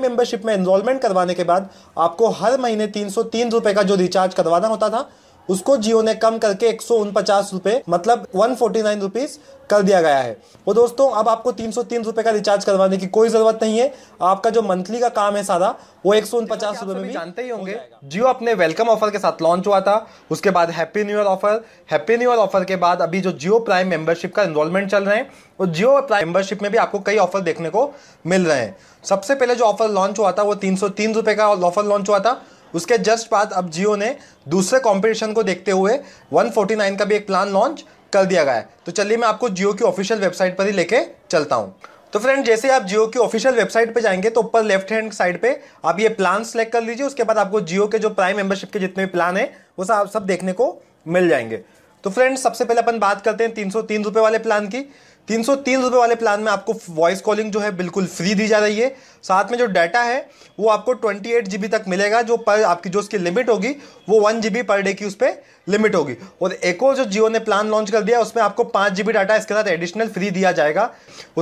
membership में enrolment करवाने के बाद आपको हर महीने तीन सौ तीन रुपए का जो रिचार्ज करवाना होता था उसको जियो ने कम करके एक सौ रुपए मतलब वन फोर्टी रुपीज कर दिया गया है और तो दोस्तों अब आपको तीन सौ तीन रुपए का रिचार्ज करवाने की कोई ज़रूरत नहीं है आपका जो मंथली का काम है सारा वो एक सौ उनपचास रुपए में जानते ही होंगे जियो अपने वेलकम ऑफर के साथ लॉन्च हुआ था उसके बाद happy new year offer happy new year offer के बाद अभी जो जियो प्राइम मेंबरशिप का इन्वॉल्वमेंट चल रहे हैं और जियो प्राइम मेंबरशिप में भी आपको कई ऑफर देखने को मिल रहे हैं सबसे पहले जो ऑफर लॉन्च हुआ था वो तीन सौ तीन रुपए का ऑफर लॉन्च हुआ था उसके जस्ट बाद अब जियो ने दूसरे कॉम्पिटिशन को देखते हुए 149 का भी एक प्लान लॉन्च कर दिया गया है तो चलिए मैं आपको जियो की ऑफिशियल वेबसाइट पर ही लेके चलता हूँ तो फ्रेंड जैसे आप जियो की ऑफिशियल वेबसाइट पे जाएंगे तो ऊपर लेफ्ट हैंड साइड पे आप ये प्लान सेलेक्ट कर लीजिए उसके बाद आपको जियो के जो प्राइम मेंबरशिप के जितने भी प्लान है वो सब सब देखने को मिल जाएंगे तो फ्रेंड सबसे पहले अपन बात करते हैं तीन सौ तीन रुपये वाले प्लान की तीन सौ तीन रुपये वाले प्लान में आपको वॉइस कॉलिंग जो है बिल्कुल फ्री दी जा रही है साथ में जो डाटा है वो आपको ट्वेंटी एट जी बी तक मिलेगा जो पर आपकी जो उसकी लिमिट होगी वो one G B per day की उस पर लिमिट होगी और एक और जो जियो ने प्लान लॉन्च कर दिया उसमें आपको पाँच जी बी डाटा इसके साथ एडिशनल फ्री दिया जाएगा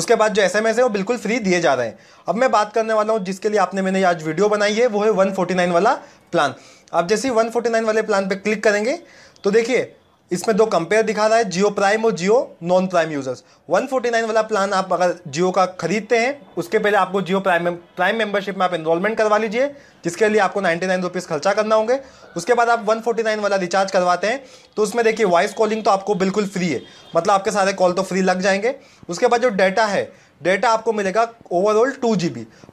उसके बाद जो एस एम एस है वो बिल्कुल फ्री दिए जा रहे हैं अब मैं बात करने वाला हूँ जिसके लिए आपने मैंने आज वीडियो बनाई है वो है वन फोर्टी नाइन वाला प्लान आप जैसे ही वन फोर्टी नाइन वाले प्लान पर क्लिक करेंगे तो देखिए इसमें दो कंपेयर दिखा रहा है जियो प्राइम और जियो नॉन प्राइम यूज़र्स 149 वाला प्लान आप अगर जियो का खरीदते हैं उसके पहले आपको जियो प्राइम प्राइम मेंबरशिप में आप इनरोलमेंट करवा लीजिए जिसके लिए आपको 99 नाइन रुपीज़ खर्चा करना होंगे उसके बाद आप 149 वाला रिचार्ज करवाते हैं तो उसमें देखिए वॉइस कॉलिंग तो आपको बिल्कुल फ्री है मतलब आपके सारे कॉल तो फ्री लग जाएंगे उसके बाद जो डाटा है डाटा आपको मिलेगा ओवरऑल टू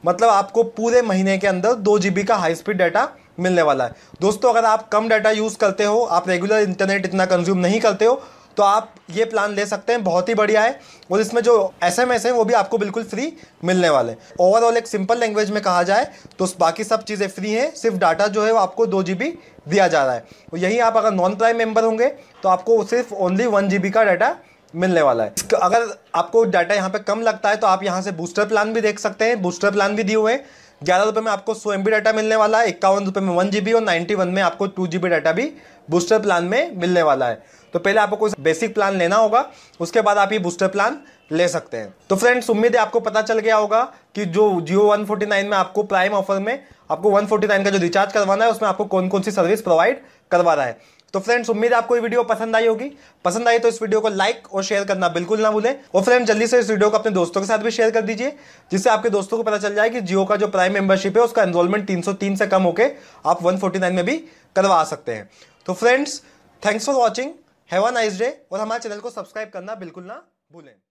मतलब आपको पूरे महीने के अंदर दो का हाई स्पीड डाटा मिलने वाला है दोस्तों अगर आप कम डाटा यूज़ करते हो आप रेगुलर इंटरनेट इतना कंज्यूम नहीं करते हो तो आप ये प्लान ले सकते हैं बहुत ही बढ़िया है और इसमें जो एस एम एस है वो भी आपको बिल्कुल फ्री मिलने वाले हैं ओवरऑल एक सिंपल लैंग्वेज में कहा जाए तो बाकी सब चीज़ें फ्री हैं सिर्फ डाटा जो है वो आपको दो जी बी दिया जा रहा है और यही आप अगर नॉन प्राइम मेंबर होंगे तो आपको सिर्फ ओनली वन जी बी का डाटा मिलने वाला है अगर आपको डाटा यहाँ पे कम लगता है तो आप यहाँ से बूस्टर प्लान भी देख सकते हैं बूस्टर प्लान भी दिए हुए हैं ग्यारह रुपये में आपको सौ एम डाटा मिलने वाला है इक्यावन रुपये में वन जी और नाइन्टी वन में आपको टू जी डाटा भी बूस्टर प्लान में मिलने वाला है तो पहले आपको कोई बेसिक प्लान लेना होगा उसके बाद आप ये बूस्टर प्लान ले सकते हैं तो फ्रेंड्स उम्मीद है आपको पता चल गया होगा कि जो जियो वन में आपको प्राइम ऑफर में आपको 149 का जो रिचार्ज करवाना है उसमें आपको कौन कौन सी सर्विस प्रोवाइड करवा रहा है तो फ्रेंड्स उम्मीद आपको ये वीडियो पसंद आई होगी पसंद आई तो इस वीडियो को लाइक और शेयर करना बिल्कुल ना भूलें और फ्रेंड जल्दी से इस वीडियो को अपने दोस्तों के साथ भी शेयर कर दीजिए जिससे आपके दोस्तों को पता चल जाए कि जियो का जो प्राइम मेंबरशिप है उसका एनरोलमेंट 303 से कम होकर आप 149 में भी करवा सकते हैं तो friends thanks for watching have a nice day और हमारे चैनल को सब्सक्राइब करना बिल्कुल ना भूलें